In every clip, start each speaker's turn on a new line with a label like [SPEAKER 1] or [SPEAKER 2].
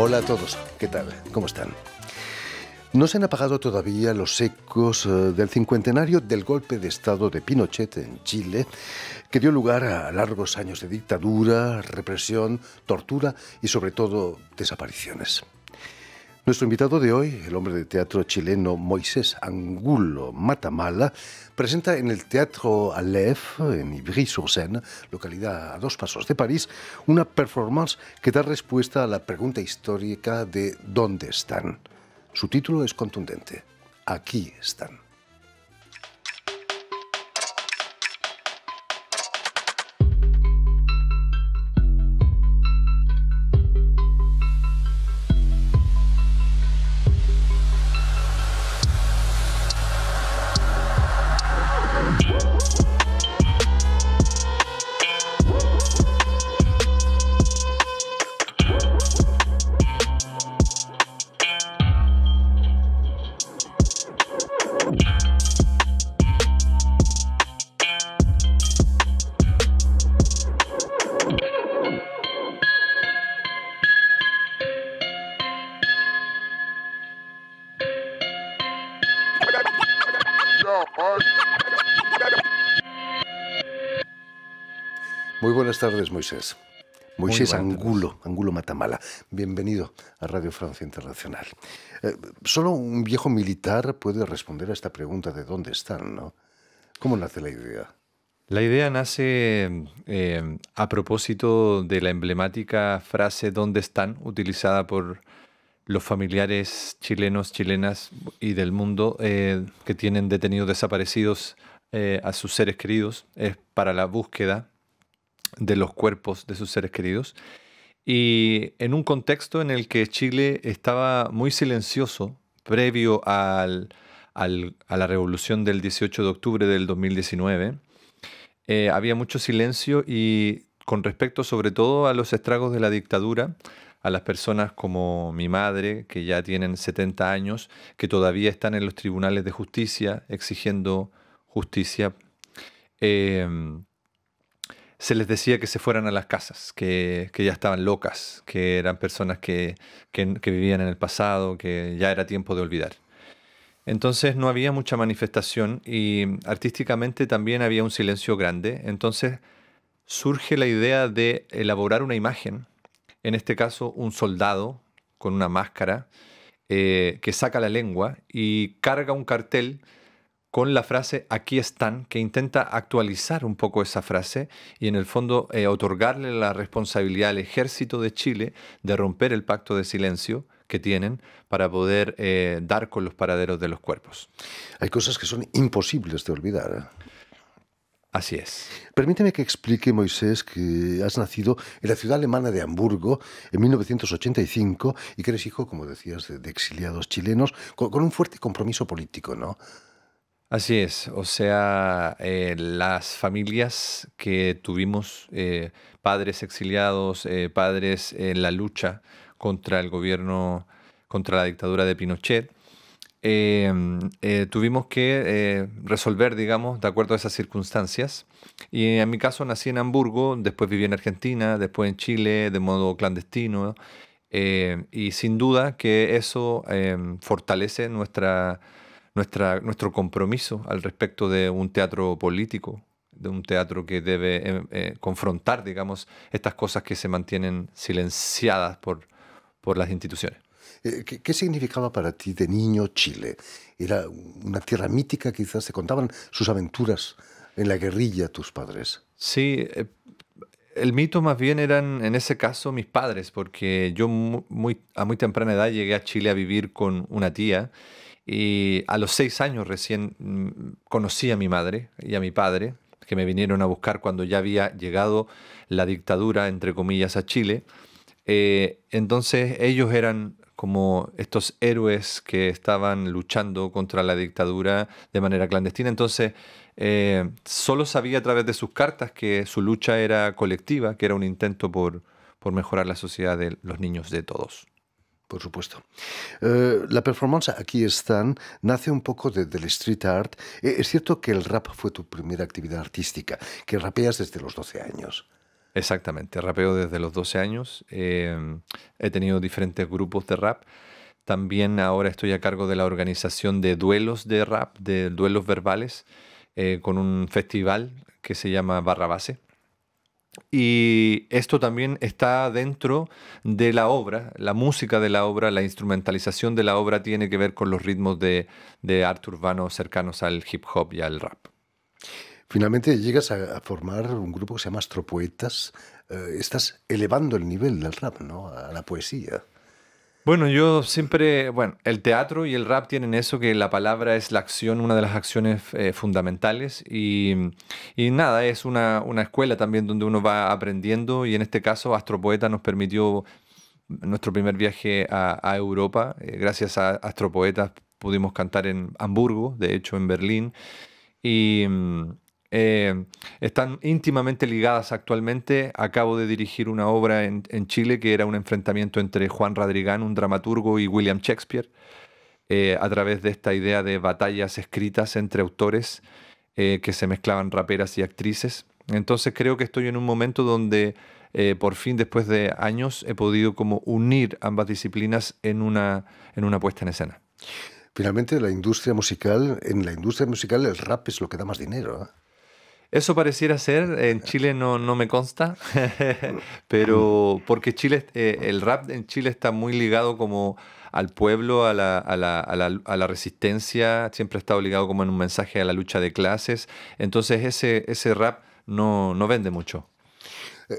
[SPEAKER 1] Hola a todos, ¿qué tal? ¿Cómo están? No se han apagado todavía los ecos eh, del cincuentenario del golpe de Estado de Pinochet en Chile, que dio lugar a largos años de dictadura, represión, tortura y sobre todo desapariciones. Nuestro invitado de hoy, el hombre de teatro chileno Moisés Angulo Matamala, presenta en el Teatro Aleph, en Ivry-sur-Seine, localidad a dos pasos de París, una performance que da respuesta a la pregunta histórica de ¿dónde están? Su título es contundente, Aquí están. Buenas tardes, Moisés. Moisés Angulo, Angulo Matamala. Bienvenido a Radio Francia Internacional. Eh, solo un viejo militar puede responder a esta pregunta de dónde están, ¿no? ¿Cómo nace la idea?
[SPEAKER 2] La idea nace eh, a propósito de la emblemática frase ¿dónde están? utilizada por los familiares chilenos, chilenas y del mundo eh, que tienen detenidos desaparecidos a sus seres queridos. Es para la búsqueda de los cuerpos de sus seres queridos. Y en un contexto en el que Chile estaba muy silencioso previo a la revolución del 18 de octubre del 2019, eh, había mucho silencio y con respecto sobre todo a los estragos de la dictadura, a las personas como mi madre, que ya tienen 70 años, que todavía están en los tribunales de justicia exigiendo justicia. Eh, se les decía que se fueran a las casas, que, ya estaban locas, que eran personas que, vivían en el pasado, que ya era tiempo de olvidar. Entonces no había mucha manifestación y artísticamente también había un silencio grande. Entonces surge la idea de elaborar una imagen, en este caso un soldado con una máscara eh, que saca la lengua y carga un cartel con la frase aquí están, que intenta actualizar un poco esa frase y en el fondo eh, otorgarle la responsabilidad al ejército de Chile de romper el pacto de silencio que tienen para poder eh, dar con los paraderos de los cuerpos.
[SPEAKER 1] Hay cosas que son imposibles de olvidar. ¿eh? Así es. Permíteme que explique, Moisés, que has nacido en la ciudad alemana de Hamburgo en 1985 y que eres hijo, como decías, de, exiliados chilenos, con, un fuerte compromiso político, ¿no? Así es, o
[SPEAKER 2] sea, eh, las familias que tuvimos eh, padres exiliados, eh, padres en la lucha contra el gobierno, contra la dictadura de Pinochet, em, tuvimos que resolver, digamos, de acuerdo a esas circunstancias. Y en mi caso nací en Hamburgo, después viví en Argentina, después en Chile, de modo clandestino. y sin duda que eso em, fortalece nuestra nuestra, nuestro compromiso al respecto de un teatro político, de un teatro que debe eh, eh, confrontar, digamos, estas cosas que se mantienen silenciadas por, por las instituciones.
[SPEAKER 1] Eh, ¿Qué, ¿Qué, significaba para ti de niño Chile? ¿Era una tierra mítica quizás? ¿Se contaban sus aventuras en la guerrilla tus padres?
[SPEAKER 2] Sí, el mito más bien eran, en ese caso, mis padres, porque yo muy, a muy temprana edad llegué a Chile a vivir con una tía y a los seis años recién mm, conocí a mi madre y a mi padre, que me vinieron a buscar cuando ya había llegado la dictadura, entre comillas, a Chile. Eh, entonces ellos eran como estos héroes que estaban luchando contra la dictadura de manera clandestina. Entonces eh, solo sabía a través de sus cartas que su lucha era colectiva, que era un intento por mejorar la sociedad de los niños de todos por supuesto.
[SPEAKER 1] Eh, la performance Aquí están nace un poco desde del street art. Eh, es cierto que el rap fue tu primera actividad artística, que rapeas desde los 12 años. Exactamente,
[SPEAKER 2] rapeo desde los 12 años. Eh, he tenido diferentes grupos de rap. También ahora estoy a cargo de la organización de duelos de rap, de duelos verbales, con un festival que se llama Barrabase. Y esto también está dentro de la obra, la música de la obra, la instrumentalización de la obra tiene que ver con los ritmos de, arte urbano cercanos al hip hop y al rap.
[SPEAKER 1] Finalmente llegas a, formar un grupo que se llama Astropoetas. Eh, estás elevando el nivel del rap, ¿no? A la poesía.
[SPEAKER 2] Bueno, yo siempre, bueno, el teatro y el rap tienen eso, que la palabra es la acción, una de las acciones eh, fundamentales y, nada, es una, escuela también donde uno va aprendiendo y en este caso Astropoeta nos permitió nuestro primer viaje a, Europa. Eh, gracias a Astropoeta pudimos cantar en Hamburgo, de hecho en Berlín. Y, mm, eh, están íntimamente ligadas actualmente. Acabo de dirigir una obra en, Chile que era un enfrentamiento entre Juan Radrigán, un dramaturgo, y William Shakespeare, eh, a través de esta idea de batallas escritas entre autores eh, que se mezclaban raperas y actrices. Entonces creo que estoy en un momento donde por fin, después de años, he podido como unir ambas disciplinas en una, en una
[SPEAKER 1] puesta en escena. Finalmente, la industria musical, en la industria musical el rap es lo que da más dinero.
[SPEAKER 2] Eso pareciera ser, en Chile no, me consta, pero porque Chile, eh, el rap en Chile está muy ligado como al pueblo, a la, a, la, a, la, resistencia, siempre ha estado ligado como en un mensaje a la lucha de clases, entonces ese, ese rap no, vende mucho.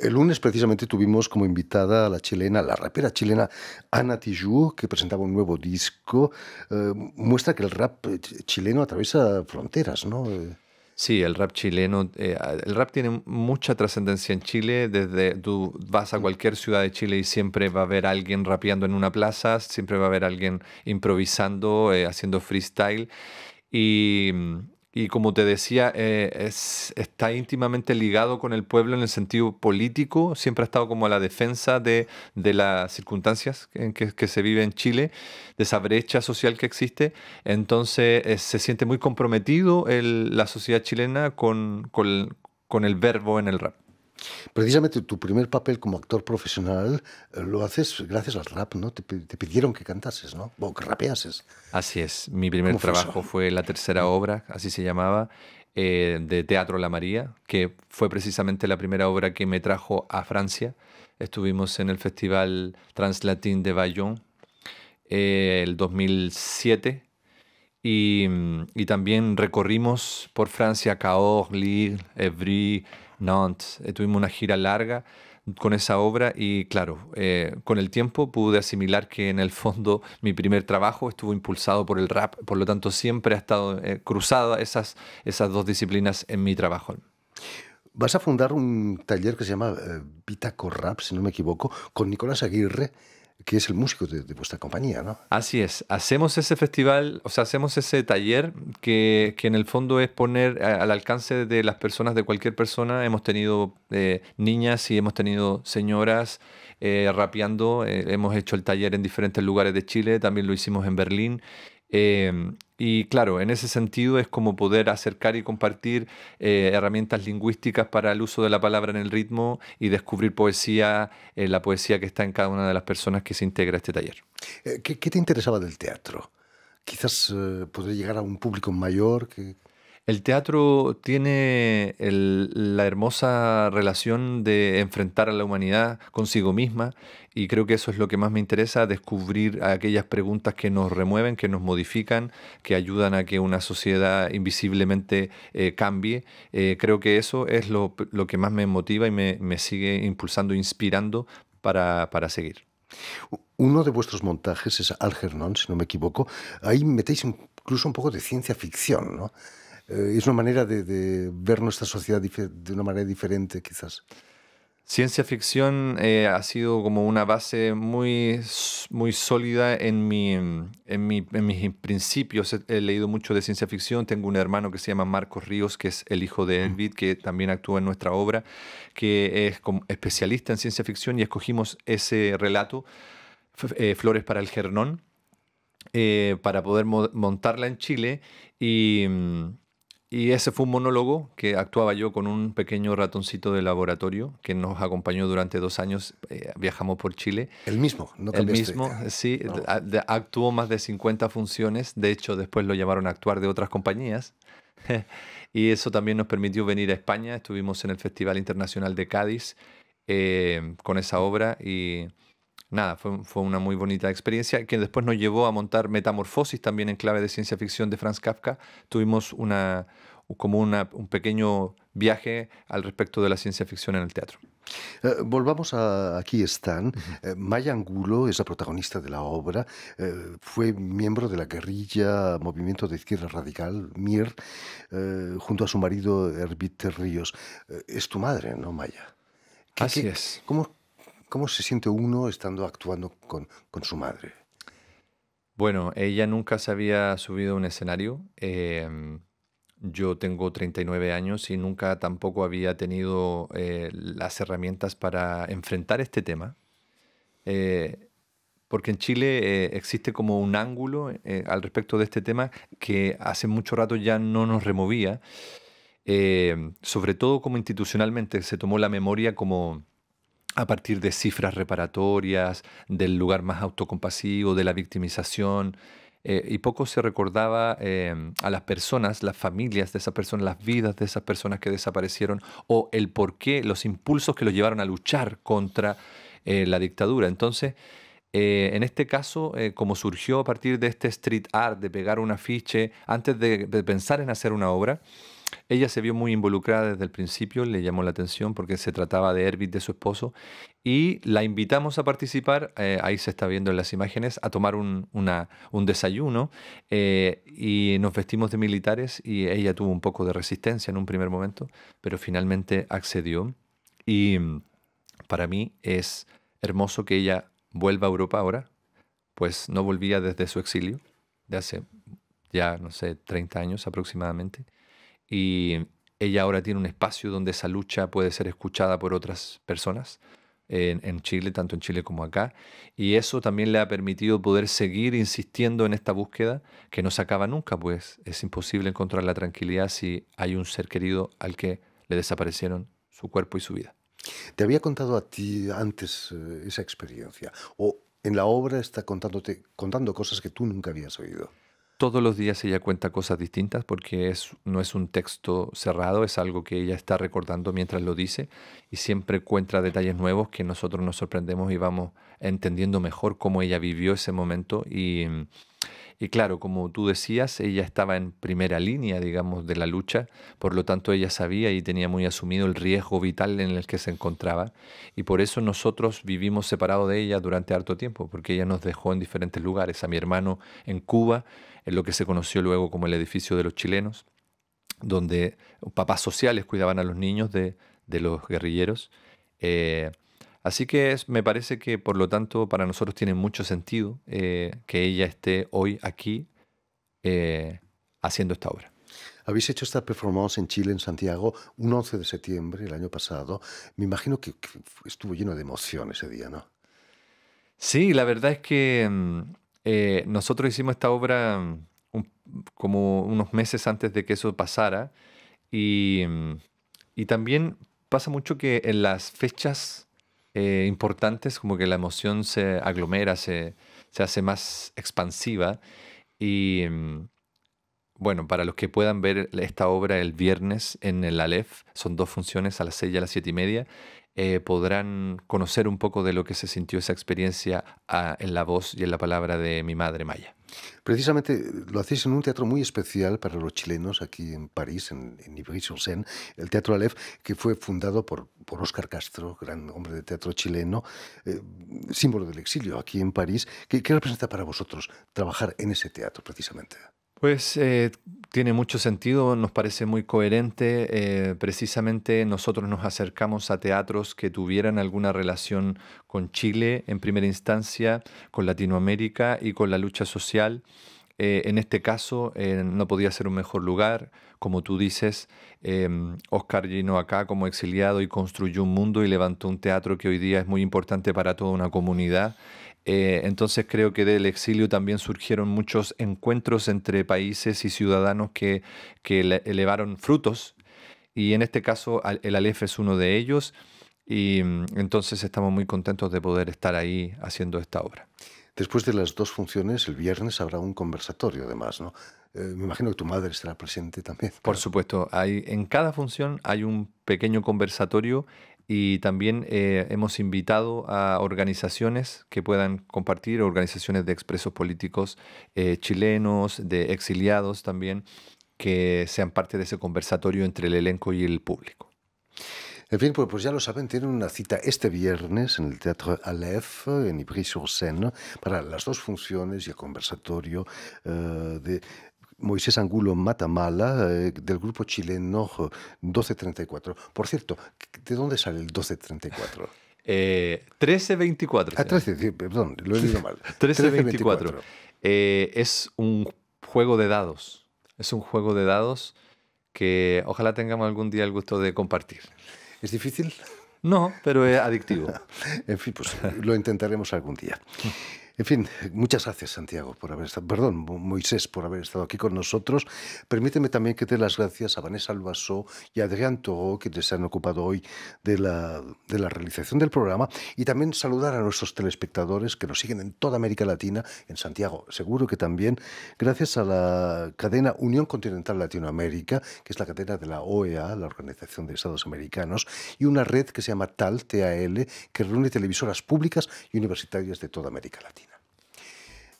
[SPEAKER 1] El lunes precisamente tuvimos como invitada a la chilena, la rapera chilena Ana Tijoux, que presentaba un nuevo disco. Eh, muestra que el rap eh, chileno atraviesa fronteras, ¿no?
[SPEAKER 2] Sí, el rap chileno, eh, el rap tiene mucha trascendencia en Chile, desde tú vas a cualquier ciudad de Chile y siempre va a haber alguien rapeando en una plaza, siempre va a haber alguien improvisando, eh, haciendo freestyle. Y mm, y como te decía, eh, está íntimamente ligado con el pueblo en el sentido político, siempre ha estado como a la defensa de, de las circunstancias en que, que, se vive en Chile, de esa brecha social que existe, entonces eh, se siente muy comprometido el, la sociedad chilena con el verbo en el rap.
[SPEAKER 1] Precisamente tu primer papel como actor profesional eh, lo haces gracias al rap, ¿no? Te, pidieron que cantases, ¿no? O que rapeases.
[SPEAKER 2] Así es. Mi primer trabajo fue, la tercera obra, así se llamaba, eh, de Teatro La María, que fue precisamente la primera obra que me trajo a Francia. Estuvimos en el Festival Translatín de Bayonne en eh, el 2007 y, también recorrimos por Francia, Cahors, Lille, Evry, Nantes. Eh, tuvimos una gira larga con esa obra y claro, eh, con el tiempo pude asimilar que en el fondo mi primer trabajo estuvo impulsado por el rap, por lo tanto siempre ha estado eh, cruzada esas, esas dos disciplinas en mi trabajo.
[SPEAKER 1] Vas a fundar un taller que se llama eh, Bitaco Rap, si no me equivoco, con Nicolás Aguirre, que es el músico de, vuestra compañía, ¿no?
[SPEAKER 2] Así es. Hacemos ese festival, o sea, hacemos ese taller que, en el fondo es poner al alcance de las personas, de cualquier persona. Hemos tenido eh, niñas y hemos tenido señoras eh, rapeando. Eh, hemos hecho el taller en diferentes lugares de Chile, también lo hicimos en Berlín. Y claro, en ese sentido es como poder acercar y compartir eh, herramientas lingüísticas para el uso de la palabra en el ritmo y descubrir poesía, eh, la poesía que está en cada una de las personas que se integra a este taller.
[SPEAKER 1] Eh, ¿Qué, te interesaba del teatro? Quizás podría llegar a un público mayor que el teatro
[SPEAKER 2] tiene la hermosa relación de enfrentar a la humanidad consigo misma y creo que eso es lo que más me interesa, descubrir aquellas preguntas que nos remueven, que nos modifican, que ayudan a que una sociedad invisiblemente eh, cambie. Eh, creo que eso es lo, que más me motiva y me, sigue impulsando, inspirando para, para seguir.
[SPEAKER 1] Uno de vuestros montajes es Algernon, si no me equivoco. Ahí metéis incluso un poco de ciencia ficción, ¿no? Eh, es una manera de, ver nuestra sociedad de una manera diferente, quizás.
[SPEAKER 2] Ciencia ficción eh, ha sido como una base muy, muy sólida en, mi, en, mi, en mis principios. He, leído mucho de ciencia ficción. Tengo un hermano que se llama Marcos Ríos, que es el hijo de mm. Elvid, que también actúa en nuestra obra, que es como especialista en ciencia ficción y escogimos ese relato, eh, Flores para el Gernón, para poder montarla en Chile y... Mm, y ese fue un monólogo que actuaba yo con un pequeño ratoncito de laboratorio que nos acompañó durante dos años. Eh, viajamos por Chile.
[SPEAKER 1] El mismo, no El mismo, ah,
[SPEAKER 2] sí. Actuó más de 50 funciones. De hecho, después lo llamaron a actuar de otras compañías. y eso también nos permitió venir a España. Estuvimos en el Festival Internacional de Cádiz eh, con esa obra y nada, fue, fue, una muy bonita experiencia que después nos llevó a montar Metamorfosis también en clave de ciencia ficción de Franz Kafka. Tuvimos una, como un pequeño viaje al respecto de la ciencia ficción en el teatro.
[SPEAKER 1] Eh, volvamos a aquí están. Eh, Maya Angulo es la protagonista de la obra. Eh, fue miembro de la guerrilla Movimiento de Izquierda Radical, MIR, junto a su marido Herbite Ríos. es tu madre, ¿no, Maya? Así es. ¿cómo, ¿Cómo se siente uno estando actuando con, su madre?
[SPEAKER 2] Bueno, ella nunca se había subido a un escenario. Em, yo tengo 39 años y nunca tampoco había tenido eh, las herramientas para enfrentar este tema. Eh, porque en Chile eh, existe como un ángulo al respecto de este tema que hace mucho rato ya no nos removía, em, sobre todo como institucionalmente se tomó la memoria como a partir de cifras reparatorias, del lugar más autocompasivo, de la victimización, eh, y poco se recordaba em, a las personas, las familias de esas personas, las vidas de esas personas que desaparecieron o el por qué, los impulsos que los llevaron a luchar contra eh, la dictadura. Entonces, eh, en este caso, como surgió a partir de este street art, de pegar un afiche, antes de pensar en hacer una obra, ella se vio muy involucrada desde el principio, le llamó la atención porque se trataba de Herbert, de su esposo, y la invitamos a participar, eh, ahí se está viendo en las imágenes, a tomar un, desayuno eh, y nos vestimos de militares y ella tuvo un poco de resistencia en un primer momento, pero finalmente accedió y mm, para mí es hermoso que ella vuelva a Europa ahora, pues no volvía desde su exilio, de hace ya, no sé, 30 años aproximadamente y ella ahora tiene un espacio donde esa lucha puede ser escuchada por otras personas en, Chile, tanto en Chile como acá. Y eso también le ha permitido poder seguir insistiendo en esta búsqueda que no se acaba nunca, pues es imposible encontrar la tranquilidad si hay un ser querido al que le desaparecieron su cuerpo y su vida.
[SPEAKER 1] Te había contado a ti antes eh, esa experiencia, o en la obra está contándote, contando cosas que tú nunca habías oído
[SPEAKER 2] todos los días ella cuenta cosas distintas porque es, no es un texto cerrado, es algo que ella está recordando mientras lo dice y siempre encuentra detalles nuevos que nosotros nos sorprendemos y vamos entendiendo mejor cómo ella vivió ese momento. Y, y claro, como tú decías, ella estaba en primera línea, digamos, de la lucha, por lo tanto ella sabía y tenía muy asumido el riesgo vital en el que se encontraba y por eso nosotros vivimos separados de ella durante harto tiempo, porque ella nos dejó en diferentes lugares, a mi hermano en Cuba, en lo que se conoció luego como el edificio de los chilenos, donde papás sociales cuidaban a los niños de, de los guerrilleros. Eh, así que me parece que por lo tanto para nosotros tiene mucho sentido eh, que ella esté
[SPEAKER 1] hoy aquí eh, haciendo esta obra. Habéis hecho esta performance en Chile, en Santiago, un 11 de septiembre el año pasado. Me imagino que, estuvo lleno de emoción ese día, ¿no?
[SPEAKER 2] Sí, la verdad es que mm, eh, nosotros hicimos esta obra mm, como unos meses antes de que eso pasara y, mm, también pasa mucho que en las fechas eh, importantes como que la emoción se aglomera, se, se hace más expansiva y, mm, bueno, para los que puedan ver esta obra el viernes en el Aleph, son dos funciones a las seis y a las siete y media, eh, podrán conocer un poco de lo que se sintió esa experiencia ah, en la voz y en la palabra de mi madre Maya.
[SPEAKER 1] Precisamente eh, lo hacéis en un teatro muy especial para los chilenos aquí en París, en, en Ivry-sur-Seine, el Teatro Aleph, que fue fundado por, por Oscar Castro, gran hombre de teatro chileno, eh, símbolo del exilio aquí en París. ¿Qué representa para vosotros trabajar en ese teatro precisamente?
[SPEAKER 2] Pues eh, tiene mucho sentido, nos parece muy coherente. Eh, precisamente nosotros nos acercamos a teatros que tuvieran alguna relación con Chile en primera instancia, con Latinoamérica y con la lucha social. Eh, en este caso no podía ser un mejor lugar. Como tú dices, Oscar llenó acá como exiliado y construyó un mundo y levantó un teatro que hoy día es muy importante para toda una comunidad. Eh, entonces creo que del exilio también surgieron muchos encuentros entre países y ciudadanos que, que elevaron frutos y en este caso el alef es uno de ellos y mm, entonces estamos
[SPEAKER 1] muy contentos de poder estar ahí haciendo esta obra. Después de las dos funciones, el viernes habrá un conversatorio además, ¿no? Eh, me imagino que tu madre estará presente también. Por supuesto, hay,
[SPEAKER 2] en cada función hay un pequeño conversatorio y también eh, hemos invitado a organizaciones que puedan compartir, organizaciones de expresos políticos eh, chilenos, de exiliados también, que sean parte de ese conversatorio entre
[SPEAKER 1] el elenco y el público. En fin, pues, pues ya lo saben, tienen una cita este viernes en el Teatro Alef en Ibris sur seine para las dos funciones y el conversatorio eh, de Moisés Angulo Matamala, eh, del grupo chileno 1234. Eh, Por cierto, ¿de dónde sale el 1234? 1324.
[SPEAKER 2] Eh, ah, 13, perdón,
[SPEAKER 1] lo he leído mal. 1324. es
[SPEAKER 2] un juego de dados. Es un juego de dados que ojalá tengamos algún día el gusto de compartir.
[SPEAKER 1] ¿Es difícil? No, pero es adictivo. en fin, pues lo intentaremos algún día. En fin, muchas gracias Santiago por haber estado, perdón, Moisés por haber estado aquí con nosotros. Permíteme también que dé las gracias a Vanessa Albasó y a Adrián Togo, que se han ocupado hoy de la, de la realización del programa y también saludar a nuestros telespectadores que nos siguen en toda América Latina, en Santiago, seguro que también, gracias a la cadena Unión Continental Latinoamérica, que es la cadena de la OEA, la Organización de Estados Americanos, y una red que se llama TAL, TAL, que reúne televisoras públicas y universitarias de toda América Latina